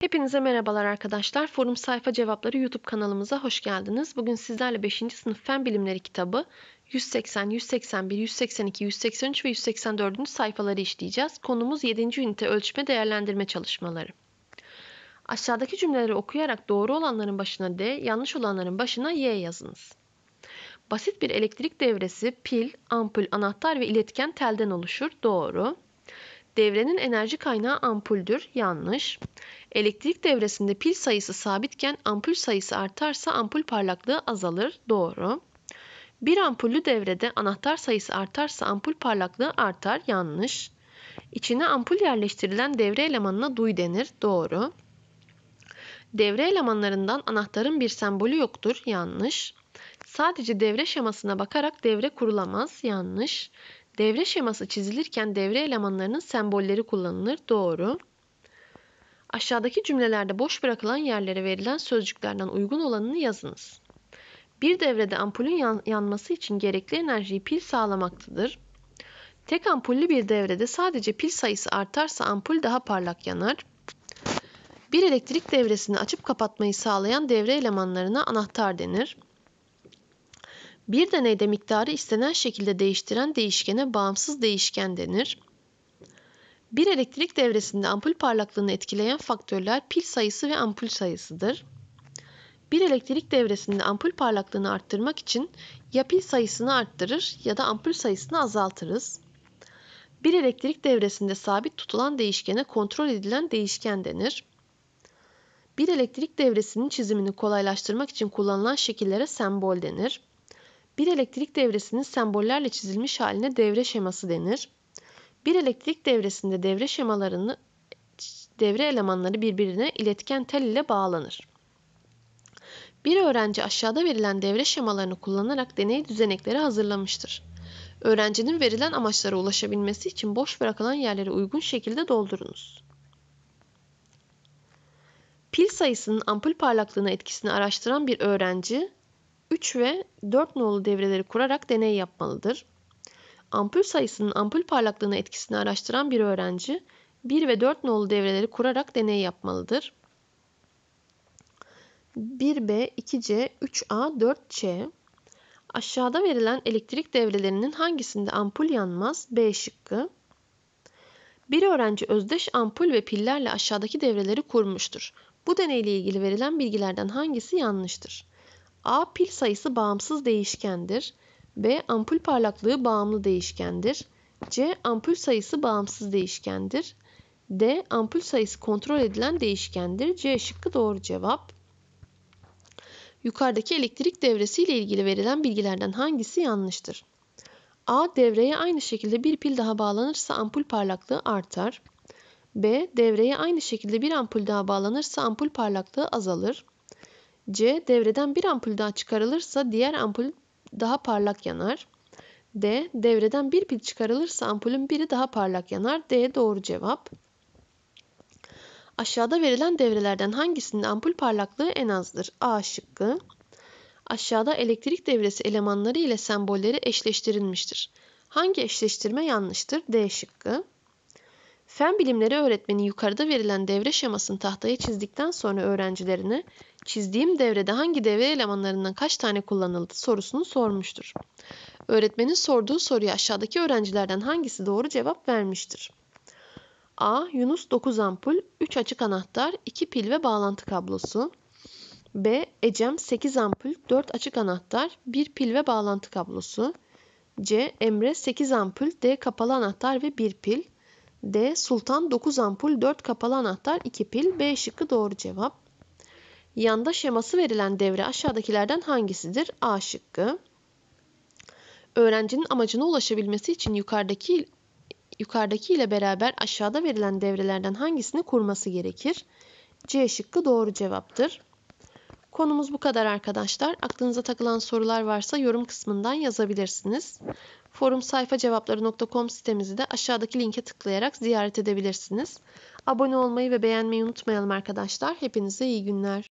Hepinize merhabalar arkadaşlar. Forum Sayfa Cevapları YouTube kanalımıza hoş geldiniz. Bugün sizlerle 5. sınıf Fen Bilimleri kitabı 180, 181, 182, 183 ve 184. sayfaları işleyeceğiz. Konumuz 7. ünite ölçme değerlendirme çalışmaları. Aşağıdaki cümleleri okuyarak doğru olanların başına D, yanlış olanların başına Y yazınız. Basit bir elektrik devresi pil, ampul, anahtar ve iletken telden oluşur. Doğru. Devrenin enerji kaynağı ampuldür. Yanlış. Elektrik devresinde pil sayısı sabitken ampul sayısı artarsa ampul parlaklığı azalır. Doğru. Bir ampullü devrede anahtar sayısı artarsa ampul parlaklığı artar. Yanlış. İçine ampul yerleştirilen devre elemanına duy denir. Doğru. Devre elemanlarından anahtarın bir sembolü yoktur. Yanlış. Sadece devre şemasına bakarak devre kurulamaz. Yanlış. Devre şeması çizilirken devre elemanlarının sembolleri kullanılır. Doğru. Aşağıdaki cümlelerde boş bırakılan yerlere verilen sözcüklerden uygun olanını yazınız. Bir devrede ampulün yan yanması için gerekli enerjiyi pil sağlamaktadır. Tek ampullü bir devrede sadece pil sayısı artarsa ampul daha parlak yanar. Bir elektrik devresini açıp kapatmayı sağlayan devre elemanlarına anahtar denir. Bir deneyde miktarı istenen şekilde değiştiren değişkene bağımsız değişken denir. Bir elektrik devresinde ampul parlaklığını etkileyen faktörler pil sayısı ve ampul sayısıdır. Bir elektrik devresinde ampul parlaklığını arttırmak için ya pil sayısını arttırır ya da ampul sayısını azaltırız. Bir elektrik devresinde sabit tutulan değişkene kontrol edilen değişken denir. Bir elektrik devresinin çizimini kolaylaştırmak için kullanılan şekillere sembol denir. Bir elektrik devresinin sembollerle çizilmiş haline devre şeması denir. Bir elektrik devresinde devre şemalarını devre elemanları birbirine iletken tel ile bağlanır. Bir öğrenci aşağıda verilen devre şemalarını kullanarak deney düzenekleri hazırlamıştır. Öğrencinin verilen amaçlara ulaşabilmesi için boş bırakılan yerleri uygun şekilde doldurunuz. Pil sayısının ampul parlaklığına etkisini araştıran bir öğrenci, 3 ve 4 nolu devreleri kurarak deney yapmalıdır. Ampul sayısının ampul parlaklığına etkisini araştıran bir öğrenci 1 ve 4 nolu devreleri kurarak deney yapmalıdır. 1B, 2C, 3A, 4C Aşağıda verilen elektrik devrelerinin hangisinde ampul yanmaz? B şıkkı. Bir öğrenci özdeş ampul ve pillerle aşağıdaki devreleri kurmuştur. Bu deneyle ilgili verilen bilgilerden hangisi yanlıştır? A pil sayısı bağımsız değişkendir. B ampul parlaklığı bağımlı değişkendir. C ampul sayısı bağımsız değişkendir. D ampul sayısı kontrol edilen değişkendir. C şıkkı doğru cevap. Yukarıdaki elektrik devresi ile ilgili verilen bilgilerden hangisi yanlıştır? A. Devreye aynı şekilde bir pil daha bağlanırsa ampul parlaklığı artar. B. Devreye aynı şekilde bir ampul daha bağlanırsa ampul parlaklığı azalır. C. Devreden bir ampul daha çıkarılırsa diğer ampul daha parlak yanar. D. Devreden bir pil çıkarılırsa ampulün biri daha parlak yanar. D. Doğru cevap. Aşağıda verilen devrelerden hangisinde ampul parlaklığı en azdır? A şıkkı. Aşağıda elektrik devresi elemanları ile sembolleri eşleştirilmiştir. Hangi eşleştirme yanlıştır? D şıkkı. Fen bilimleri öğretmeni yukarıda verilen devre şemasını tahtaya çizdikten sonra öğrencilerine çizdiğim devrede hangi devre elemanlarından kaç tane kullanıldı sorusunu sormuştur. Öğretmenin sorduğu soruyu aşağıdaki öğrencilerden hangisi doğru cevap vermiştir? A. Yunus 9 ampul, 3 açık anahtar, 2 pil ve bağlantı kablosu. B. Ecem 8 ampul, 4 açık anahtar, 1 pil ve bağlantı kablosu. C. Emre 8 ampul, D. Kapalı anahtar ve 1 pil. D. Sultan 9 ampul, 4 kapalı anahtar, 2 pil. B şıkkı doğru cevap. Yanda şeması verilen devre aşağıdakilerden hangisidir? A şıkkı. Öğrencinin amacına ulaşabilmesi için yukarıdaki yukarıdaki ile beraber aşağıda verilen devrelerden hangisini kurması gerekir? C şıkkı doğru cevaptır. Konumuz bu kadar arkadaşlar. Aklınıza takılan sorular varsa yorum kısmından yazabilirsiniz. Forum sayfa sayfacevapları.com sitemizi de aşağıdaki linke tıklayarak ziyaret edebilirsiniz. Abone olmayı ve beğenmeyi unutmayalım arkadaşlar. Hepinize iyi günler.